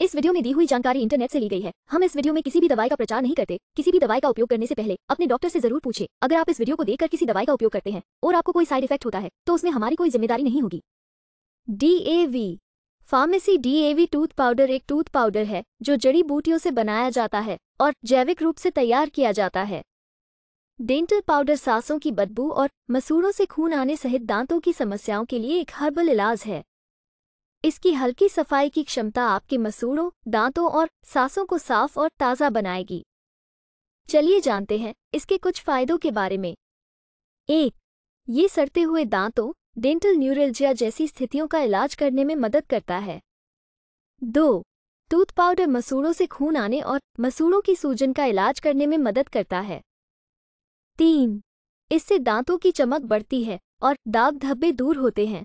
इस वीडियो में दी हुई जानकारी इंटरनेट से ली गई है हम इस वीडियो में किसी भी दवाई का प्रचार नहीं करते किसी भी दवाई का उपयोग करने से पहले अपने डॉक्टर से जरूर पूछे अगर आप इस वीडियो को देखकर किसी दवाई का उपयोग करते हैं और आपको कोई साइड इफेक्ट होता है तो उसमें हमारी कोई जिम्मेदारी नहीं होगी D pharmacy D tooth powder एक टूथ पाउडर है जो जड़ी बूटियों से बनाया जाता है और जैविक रूप से तैयार किया जाता है डेंटल पाउडर सांसों की बदबू और मसूड़ों से खून आने सहित दांतों की समस्याओं के लिए एक हर्बल इलाज है इसकी हल्की सफाई की क्षमता आपके मसूड़ों दांतों और सांसों को साफ और ताज़ा बनाएगी चलिए जानते हैं इसके कुछ फायदों के बारे में एक ये सड़ते हुए दांतों डेंटल न्यूरल्जिया जैसी स्थितियों का इलाज करने में मदद करता है दो टूथ पाउडर मसूड़ों से खून आने और मसूड़ों की सूजन का इलाज करने में मदद करता है तीन इससे दांतों की चमक बढ़ती है और दाग धब्बे दूर होते हैं